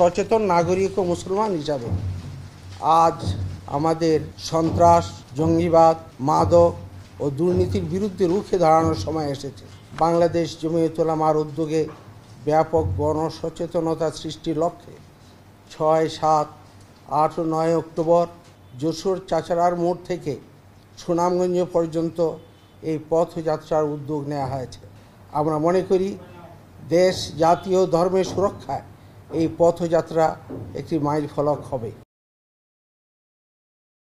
সচেতন নাগরিক ও মুসলমান হিসাবে আজ আমাদের সন্ত্রাস জঙ্গিবাদ মাদক ও দুর্নীতির বিরুদ্ধে রুখে দাঁড়ানোর সময় এসেছে বাংলাদেশ জমিয়তলামার উদ্যোগে ব্যাপক গণসচেতনতা সৃষ্টির লক্ষ্যে ছয় সাত আট ও নয় অক্টোবর যশোর চাচারার মোড় থেকে সুনামগঞ্জ পর্যন্ত এই পথযাত্রার উদ্যোগ নেওয়া হয়েছে আমরা মনে করি দেশ জাতীয় ধর্মের সুরক্ষায় এই পথযাত্রা একটি মাইল ফলক হবে